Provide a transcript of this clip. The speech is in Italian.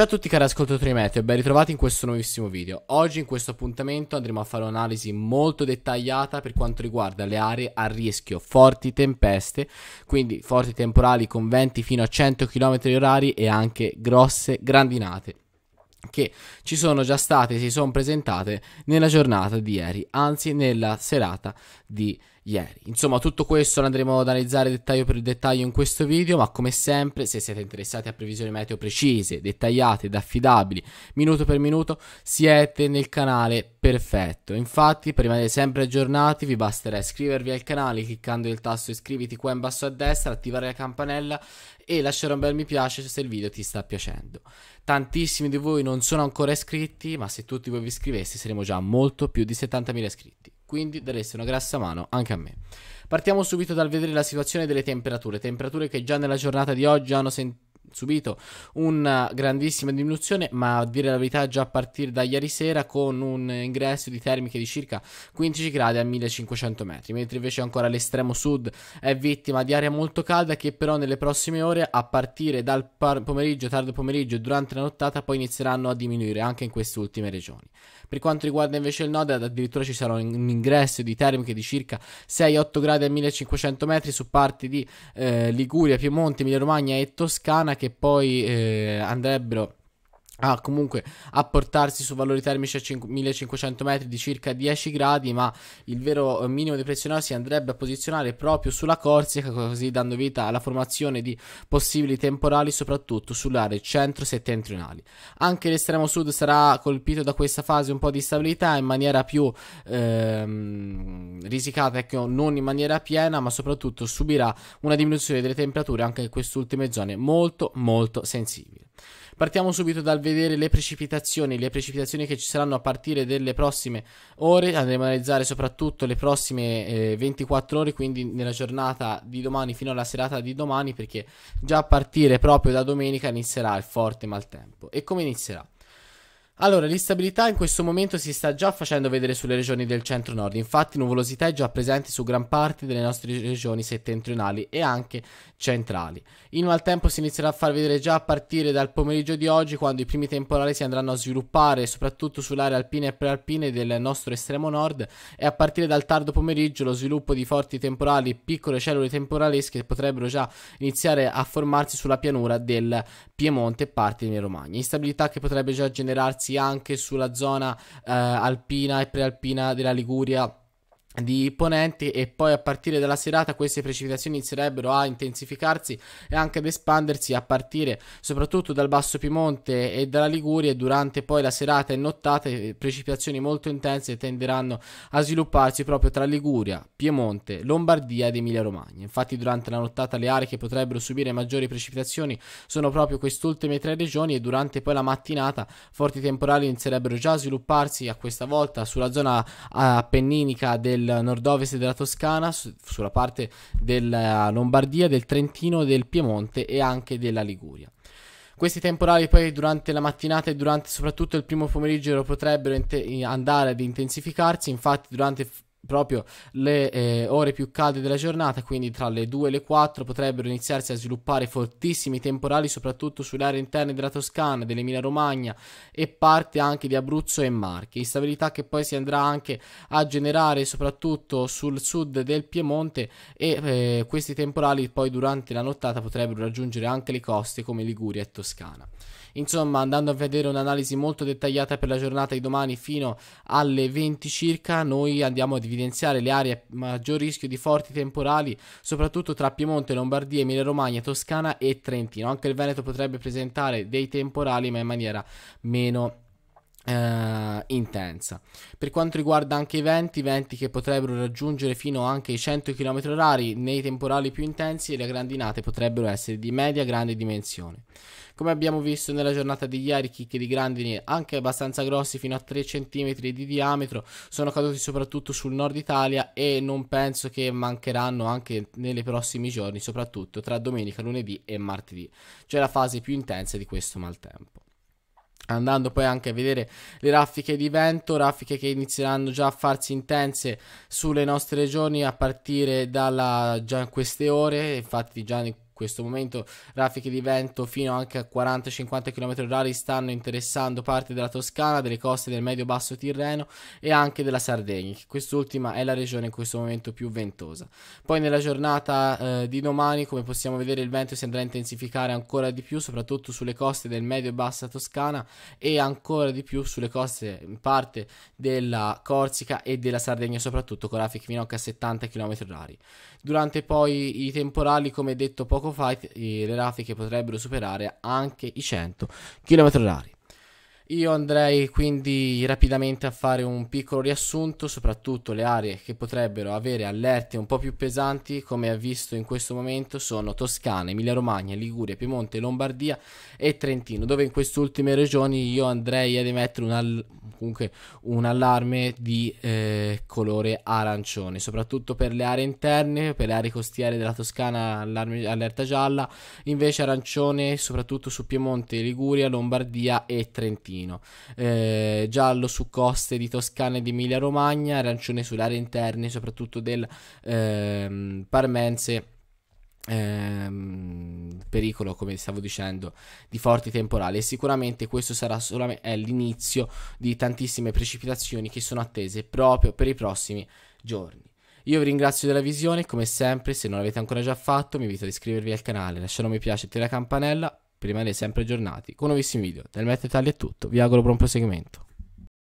Ciao a tutti cari ascoltatori Meteo e ben ritrovati in questo nuovissimo video. Oggi in questo appuntamento andremo a fare un'analisi molto dettagliata per quanto riguarda le aree a rischio forti tempeste, quindi forti temporali con venti fino a 100 km/h e anche grosse grandinate che ci sono già state, e si sono presentate nella giornata di ieri, anzi nella serata di ieri ieri. Insomma, tutto questo lo andremo ad analizzare dettaglio per dettaglio in questo video, ma come sempre, se siete interessati a previsioni meteo precise, dettagliate ed affidabili, minuto per minuto, siete nel canale perfetto. Infatti, per rimanere sempre aggiornati, vi basterà iscrivervi al canale cliccando il tasto iscriviti qua in basso a destra, attivare la campanella e lasciare un bel mi piace se il video ti sta piacendo. Tantissimi di voi non sono ancora iscritti, ma se tutti voi vi iscriveste saremo già molto più di 70.000 iscritti quindi dareste una grassa mano anche a me. Partiamo subito dal vedere la situazione delle temperature, temperature che già nella giornata di oggi hanno sentito subito una eh, grandissima diminuzione, ma a dire la verità già a partire da ieri sera con un ingresso di termiche di circa 15 gradi a 1500 metri, mentre invece ancora l'estremo sud è vittima di aria molto calda che però nelle prossime ore a partire dal pomeriggio, tardo pomeriggio e durante la nottata poi inizieranno a diminuire anche in queste ultime regioni. Per quanto riguarda invece il nord addirittura ci sarà un ingresso di termiche di circa 6-8 gradi a 1500 metri su parti di eh, Liguria, Piemonte, Emilia Romagna e Toscana persona che poi eh, andrebbero a comunque a portarsi su valori termici a 1500 metri di circa 10 gradi ma il vero eh, minimo di pressione si andrebbe a posizionare proprio sulla Corsica così dando vita alla formazione di possibili temporali soprattutto sulle aree centro-settentrionali anche l'estremo sud sarà colpito da questa fase un po' di stabilità in maniera più ehm, risicata ecco, non in maniera piena ma soprattutto subirà una diminuzione delle temperature anche in queste ultime zone molto molto sensibile Partiamo subito dal vedere le precipitazioni, le precipitazioni che ci saranno a partire delle prossime ore, andremo a analizzare soprattutto le prossime eh, 24 ore, quindi nella giornata di domani fino alla serata di domani, perché già a partire proprio da domenica inizierà il forte maltempo. E come inizierà? Allora, l'instabilità in questo momento si sta già facendo vedere sulle regioni del centro-nord, infatti nuvolosità è già presente su gran parte delle nostre regioni settentrionali e anche centrali. Il maltempo si inizierà a far vedere già a partire dal pomeriggio di oggi, quando i primi temporali si andranno a sviluppare, soprattutto sull'area alpina e prealpine del nostro estremo nord, e a partire dal tardo pomeriggio lo sviluppo di forti temporali, piccole cellule temporalesche potrebbero già iniziare a formarsi sulla pianura del Piemonte e parte delle Romagna. Instabilità che potrebbe già generarsi sia anche sulla zona eh, alpina e prealpina della Liguria di ponenti e poi a partire dalla serata queste precipitazioni inizierebbero a intensificarsi e anche ad espandersi a partire soprattutto dal Basso Piemonte e dalla Liguria e durante poi la serata e nottata eh, precipitazioni molto intense tenderanno a svilupparsi proprio tra Liguria, Piemonte, Lombardia ed Emilia Romagna. Infatti durante la nottata le aree che potrebbero subire maggiori precipitazioni sono proprio quest'ultime tre regioni e durante poi la mattinata forti temporali inizierebbero già a svilupparsi a questa volta sulla zona eh, appenninica del nord-ovest della Toscana, su, sulla parte della Lombardia, del Trentino, del Piemonte e anche della Liguria. Questi temporali poi durante la mattinata e durante soprattutto il primo pomeriggio potrebbero andare ad intensificarsi, infatti durante proprio le eh, ore più calde della giornata, quindi tra le 2 e le 4 potrebbero iniziarsi a sviluppare fortissimi temporali soprattutto sulle aree interne della Toscana, dell'Emilia Romagna e parte anche di Abruzzo e Marche. Instabilità che poi si andrà anche a generare soprattutto sul sud del Piemonte e eh, questi temporali poi durante la nottata potrebbero raggiungere anche le coste come Liguria e Toscana. Insomma, andando a vedere un'analisi molto dettagliata per la giornata di domani fino alle 20 circa, noi andiamo ad evidenziare le aree a maggior rischio di forti temporali, soprattutto tra Piemonte, Lombardia, Emilia Romagna, Toscana e Trentino. Anche il Veneto potrebbe presentare dei temporali, ma in maniera meno... Eh, intensa. Per quanto riguarda anche i venti, venti che potrebbero raggiungere fino anche i 100 km/h nei temporali più intensi e le grandinate potrebbero essere di media grande dimensione. Come abbiamo visto nella giornata di ieri, chicche di grandine anche abbastanza grossi fino a 3 cm di diametro sono caduti soprattutto sul nord Italia e non penso che mancheranno anche nei prossimi giorni, soprattutto tra domenica, lunedì e martedì. cioè la fase più intensa di questo maltempo andando poi anche a vedere le raffiche di vento, raffiche che inizieranno già a farsi intense sulle nostre regioni a partire dalla già in queste ore, infatti già in questo momento raffiche di vento fino anche a 40-50 km h stanno interessando parte della Toscana, delle coste del medio-basso Tirreno e anche della Sardegna, che quest'ultima è la regione in questo momento più ventosa. Poi nella giornata eh, di domani, come possiamo vedere, il vento si andrà a intensificare ancora di più, soprattutto sulle coste del medio-bassa Toscana e ancora di più sulle coste in parte della Corsica e della Sardegna, soprattutto con raffiche fino anche a 70 km h Durante poi i temporali, come detto poco fight, le rate che potrebbero superare anche i 100 km/h. Io andrei quindi rapidamente a fare un piccolo riassunto, soprattutto le aree che potrebbero avere allerte un po' più pesanti, come ha visto in questo momento, sono Toscana, Emilia-Romagna, Liguria, Piemonte, Lombardia e Trentino, dove in queste ultime regioni io andrei ad emettere un, all un allarme di eh, colore arancione, soprattutto per le aree interne, per le aree costiere della Toscana, allerta gialla, invece arancione soprattutto su Piemonte, Liguria, Lombardia e Trentino. Trentino, eh, giallo su coste di Toscana e di Emilia-Romagna, arancione sulle aree interne, soprattutto del ehm, Parmense. Ehm, pericolo, come stavo dicendo, di forti temporali e sicuramente questo sarà solamente l'inizio di tantissime precipitazioni che sono attese proprio per i prossimi giorni. Io vi ringrazio della visione, come sempre, se non l'avete ancora già fatto, mi invito ad iscrivervi al canale, lasciare un mi piace e attivare la campanella per rimanere sempre aggiornati con nuovissimi video. Dal Meta Italia è tutto, vi auguro buon proseguimento.